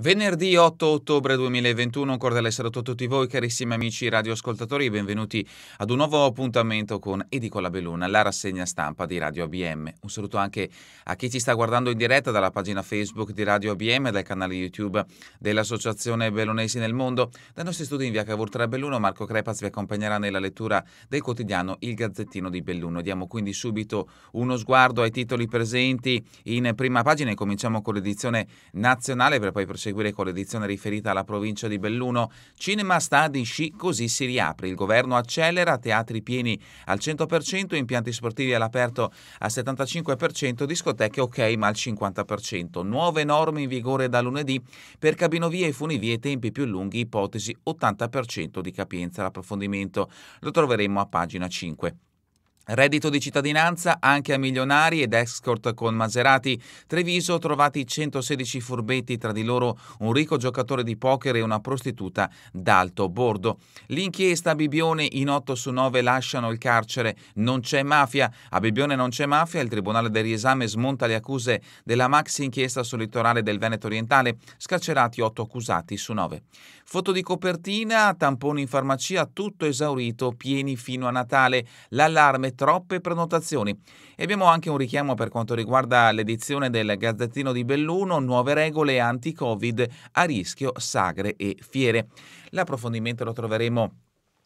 Venerdì 8 ottobre 2021, un cordiale saluto a tutti voi carissimi amici radioascoltatori benvenuti ad un nuovo appuntamento con Edicola Belluna, la rassegna stampa di Radio ABM. Un saluto anche a chi ci sta guardando in diretta dalla pagina Facebook di Radio ABM e dal canale YouTube dell'Associazione Bellunesi nel Mondo. Dai nostri studi in via Cavour 3 Belluno, Marco Crepaz vi accompagnerà nella lettura del quotidiano Il Gazzettino di Belluno. Diamo quindi subito uno sguardo ai titoli presenti in prima pagina e cominciamo con l'edizione nazionale per poi proseguire seguire con l'edizione riferita alla provincia di Belluno. Cinema sta di sci, così si riapre. Il governo accelera, teatri pieni al 100%, impianti sportivi all'aperto al 75%, discoteche ok ma al 50%. Nuove norme in vigore da lunedì per cabinovie e funivie, tempi più lunghi, ipotesi 80% di capienza. L'approfondimento lo troveremo a pagina 5. Reddito di cittadinanza anche a milionari ed escort con Maserati. Treviso trovati 116 furbetti, tra di loro un ricco giocatore di poker e una prostituta d'alto bordo. L'inchiesta a Bibione in 8 su 9 lasciano il carcere. Non c'è mafia. A Bibione non c'è mafia. Il Tribunale del Riesame smonta le accuse della maxi inchiesta sul litorale del Veneto orientale. Scarcerati 8 accusati su 9. Foto di copertina, tamponi in farmacia, tutto esaurito, pieni fino a Natale. L'allarme le troppe prenotazioni. E abbiamo anche un richiamo per quanto riguarda l'edizione del Gazzettino di Belluno, nuove regole anti-Covid a rischio sagre e fiere. L'approfondimento lo troveremo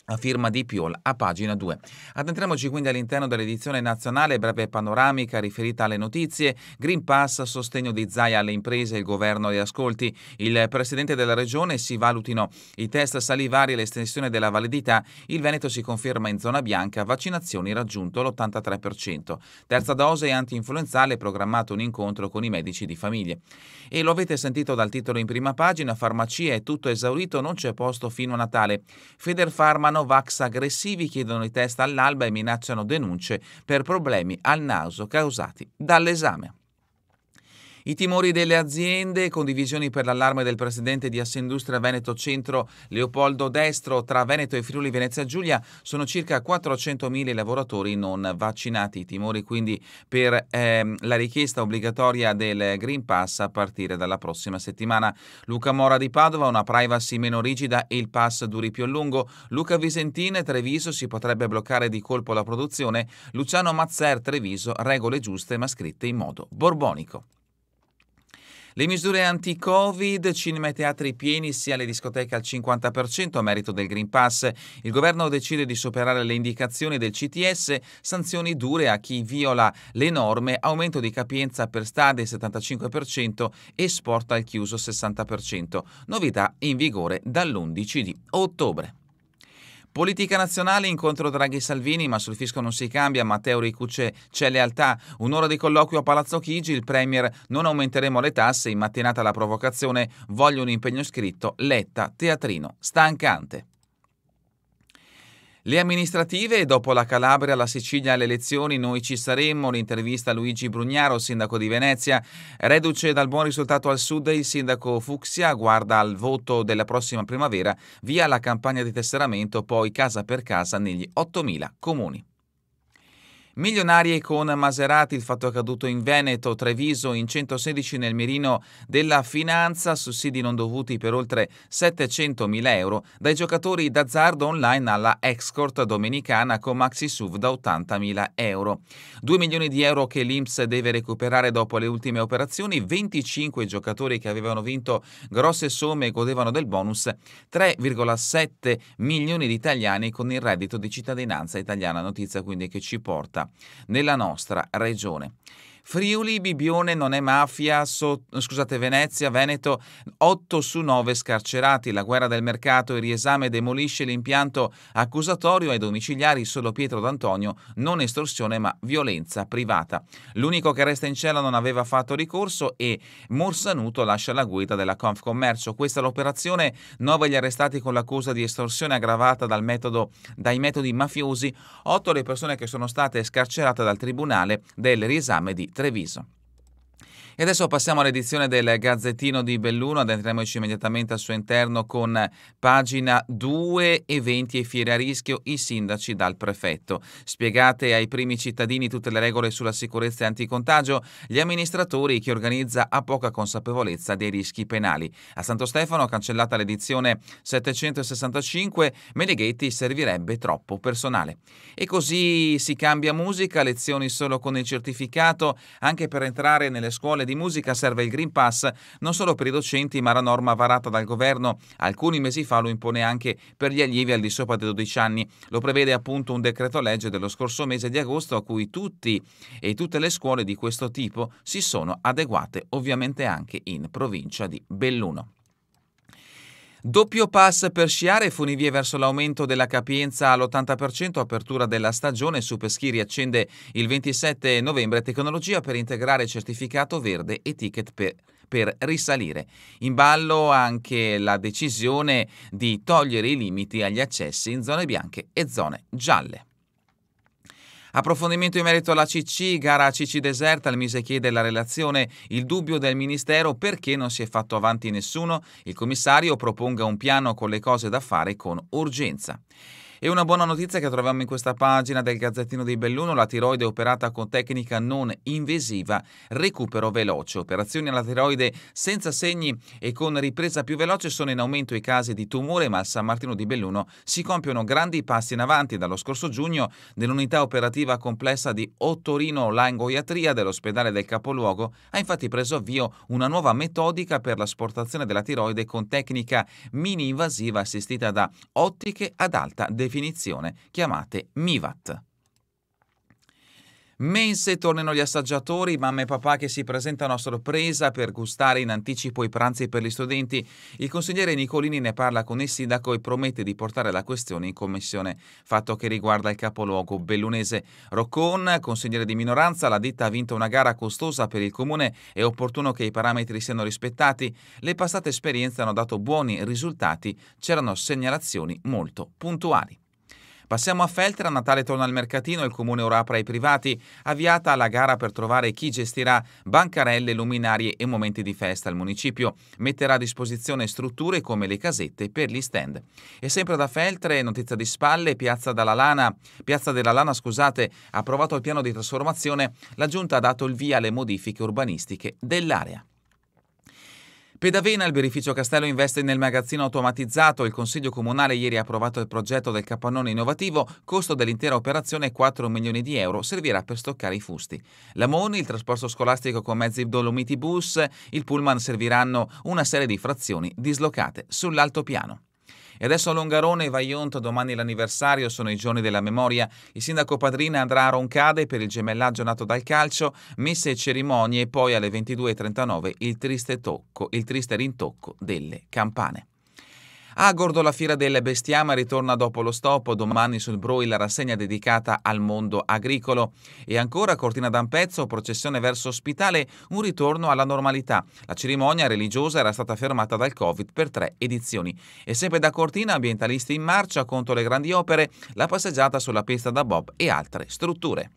a firma di Piol a pagina 2. Addentriamoci quindi all'interno dell'edizione nazionale, breve panoramica riferita alle notizie, Green Pass sostegno di Zaia alle imprese, il governo le ascolti, il presidente della regione si valutino i test salivari e l'estensione della validità, il Veneto si conferma in zona bianca, vaccinazioni raggiunto l'83%. Terza dose anti-influenzale programmato un incontro con i medici di famiglie. E lo avete sentito dal titolo in prima pagina, farmacia è tutto esaurito, non c'è posto fino a Natale. Federfarma Novax aggressivi chiedono i test all'alba e minacciano denunce per problemi al naso causati dall'esame. I timori delle aziende, condivisioni per l'allarme del presidente di Assindustria Veneto Centro Leopoldo Destro tra Veneto e Friuli Venezia Giulia sono circa 400.000 i lavoratori non vaccinati. I timori quindi per ehm, la richiesta obbligatoria del Green Pass a partire dalla prossima settimana. Luca Mora di Padova, una privacy meno rigida e il pass duri più a lungo. Luca Visentin, Treviso, si potrebbe bloccare di colpo la produzione. Luciano Mazzer, Treviso, regole giuste ma scritte in modo borbonico. Le misure anti-Covid, cinema e teatri pieni sia le discoteche al 50% a merito del Green Pass. Il governo decide di superare le indicazioni del CTS, sanzioni dure a chi viola le norme, aumento di capienza per stade 75% e sport al chiuso 60%. Novità in vigore dall'11 di ottobre. Politica nazionale, incontro Draghi-Salvini, ma sul fisco non si cambia. Matteo Ricucce c'è lealtà. Un'ora di colloquio a Palazzo Chigi, il Premier non aumenteremo le tasse. In mattinata la provocazione, voglio un impegno scritto. Letta, teatrino, stancante. Le amministrative, dopo la Calabria, la Sicilia e le elezioni, noi ci saremmo. L'intervista a Luigi Brugnaro, sindaco di Venezia. Reduce dal buon risultato al sud, il sindaco Fuxia guarda al voto della prossima primavera, via la campagna di tesseramento, poi casa per casa negli 8.000 comuni. Milionarie con Maserati, il fatto accaduto in Veneto, Treviso, in 116 nel mirino della finanza, sussidi non dovuti per oltre 700 mila euro, dai giocatori d'azzardo online alla Excort domenicana con maxi SUV da 80 mila euro. 2 milioni di euro che l'Inps deve recuperare dopo le ultime operazioni, 25 giocatori che avevano vinto grosse somme e godevano del bonus, 3,7 milioni di italiani con il reddito di cittadinanza italiana, notizia quindi che ci porta nella nostra regione. Friuli, Bibione non è mafia, so, scusate Venezia, Veneto, 8 su 9 scarcerati, la guerra del mercato e riesame demolisce l'impianto accusatorio ai domiciliari solo Pietro D'Antonio, non estorsione ma violenza privata. L'unico che resta in cella non aveva fatto ricorso e Morsanuto lascia la guida della Confcommercio. Questa è l'operazione, 9 gli arrestati con l'accusa di estorsione aggravata dal metodo, dai metodi mafiosi, 8 le persone che sono state scarcerate dal Tribunale del riesame di Treviso. E adesso passiamo all'edizione del Gazzettino di Belluno, addentriamoci immediatamente al suo interno con pagina 2, eventi e fiere a rischio, i sindaci dal prefetto. Spiegate ai primi cittadini tutte le regole sulla sicurezza e anticontagio, gli amministratori che organizza a poca consapevolezza dei rischi penali. A Santo Stefano, cancellata l'edizione 765, Meneghetti servirebbe troppo personale. E così si cambia musica, lezioni solo con il certificato, anche per entrare nelle scuole scuole di musica serve il Green Pass non solo per i docenti, ma la norma varata dal governo alcuni mesi fa lo impone anche per gli allievi al di sopra dei 12 anni. Lo prevede appunto un decreto legge dello scorso mese di agosto a cui tutti e tutte le scuole di questo tipo si sono adeguate, ovviamente anche in provincia di Belluno. Doppio pass per sciare e funivie verso l'aumento della capienza all'80%, apertura della stagione, su Peschi riaccende il 27 novembre, tecnologia per integrare certificato verde e ticket per per risalire. In ballo anche la decisione di togliere i limiti agli accessi in zone bianche e zone gialle. Approfondimento in merito alla CC, gara CC Deserta, il Mise chiede la relazione, il dubbio del Ministero perché non si è fatto avanti nessuno, il commissario proponga un piano con le cose da fare con urgenza. E una buona notizia che troviamo in questa pagina del Gazzettino di Belluno, la tiroide operata con tecnica non invasiva, recupero veloce. Operazioni alla tiroide senza segni e con ripresa più veloce sono in aumento i casi di tumore, ma a San Martino di Belluno si compiono grandi passi in avanti dallo scorso giugno nell'unità operativa complessa di Ottorino Langoiatria dell'ospedale del capoluogo ha infatti preso avvio una nuova metodica per l'asportazione della tiroide con tecnica mini invasiva assistita da ottiche ad alta definizione definizione chiamate MIVAT. Mense tornano gli assaggiatori, mamma e papà che si presentano a sorpresa per gustare in anticipo i pranzi per gli studenti. Il consigliere Nicolini ne parla con il sindaco e promette di portare la questione in commissione, fatto che riguarda il capoluogo bellunese. Roccon, consigliere di minoranza, la ditta ha vinto una gara costosa per il comune, è opportuno che i parametri siano rispettati. Le passate esperienze hanno dato buoni risultati, c'erano segnalazioni molto puntuali. Passiamo a Feltre, a Natale torna al mercatino, il comune ora apre ai privati, avviata la gara per trovare chi gestirà bancarelle, luminarie e momenti di festa. Il municipio metterà a disposizione strutture come le casette per gli stand. E sempre da Feltre, notizia di spalle, Piazza, Lana, Piazza della Lana, scusate, approvato il piano di trasformazione, la Giunta ha dato il via alle modifiche urbanistiche dell'area. Pedavena, il birrificio Castello investe nel magazzino automatizzato. Il Consiglio Comunale ieri ha approvato il progetto del capannone innovativo, costo dell'intera operazione 4 milioni di euro, servirà per stoccare i fusti. La Moni, il trasporto scolastico con mezzi Dolomiti Bus, il pullman serviranno una serie di frazioni dislocate sull'altopiano. E adesso a Longarone e Vaionto, domani l'anniversario, sono i giorni della memoria. Il sindaco Padrina andrà a Roncade per il gemellaggio nato dal calcio, messe e cerimonie e poi alle 22.39 il triste, tocco, il triste rintocco delle campane. A Gordo la fiera del bestiame ritorna dopo lo stop, domani sul Broil, la rassegna dedicata al mondo agricolo. E ancora Cortina d'Ampezzo, processione verso Ospitale, un ritorno alla normalità. La cerimonia religiosa era stata fermata dal Covid per tre edizioni. E sempre da Cortina, ambientalisti in marcia contro le grandi opere, la passeggiata sulla pista da Bob e altre strutture.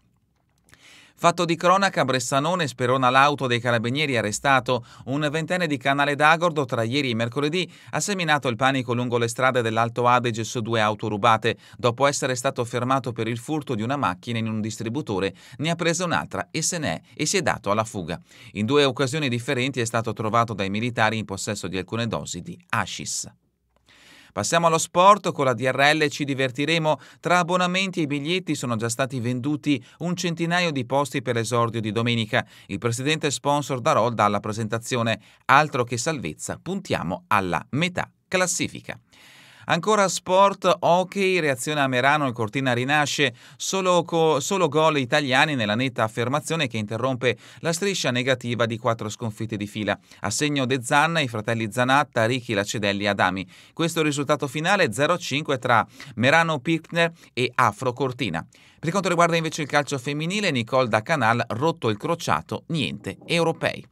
Fatto di cronaca, Bressanone sperona l'auto dei carabinieri arrestato. Un ventenne di Canale d'Agordo tra ieri e mercoledì ha seminato il panico lungo le strade dell'Alto Adige su due auto rubate. Dopo essere stato fermato per il furto di una macchina in un distributore, ne ha preso un'altra e se n'è e si è dato alla fuga. In due occasioni differenti è stato trovato dai militari in possesso di alcune dosi di ashis. Passiamo allo sport, con la DRL ci divertiremo. Tra abbonamenti e biglietti sono già stati venduti un centinaio di posti per l'esordio di domenica. Il presidente sponsor Darol dà la presentazione. Altro che salvezza, puntiamo alla metà classifica. Ancora sport, hockey, reazione a Merano, il Cortina rinasce, solo, co- solo gol italiani nella netta affermazione che interrompe la striscia negativa di quattro sconfitte di fila. A segno De Zanna, i fratelli Zanatta, Ricchi, Lacedelli e Adami. Questo risultato finale 0-5 tra Merano Pirkner e Afro Cortina. Per quanto riguarda invece il calcio femminile, Nicole da Canal rotto il crociato, niente, europei.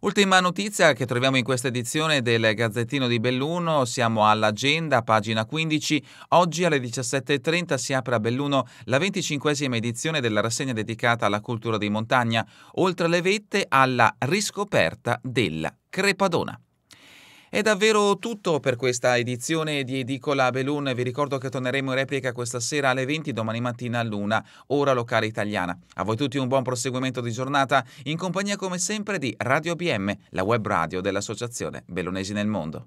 Ultima notizia che troviamo in questa edizione del Gazzettino di Belluno, siamo all'agenda, pagina 15. Oggi alle 17.30 si apre a Belluno la 25esima edizione della rassegna dedicata alla cultura di montagna, oltre le vette alla riscoperta della Crepadona. È davvero tutto per questa edizione di Edicola Belun. Vi ricordo che torneremo in replica questa sera alle 20, domani mattina all'una, ora locale italiana. A voi tutti un buon proseguimento di giornata, in compagnia come sempre di Radio BM, la web radio dell'Associazione Bellunesi nel Mondo.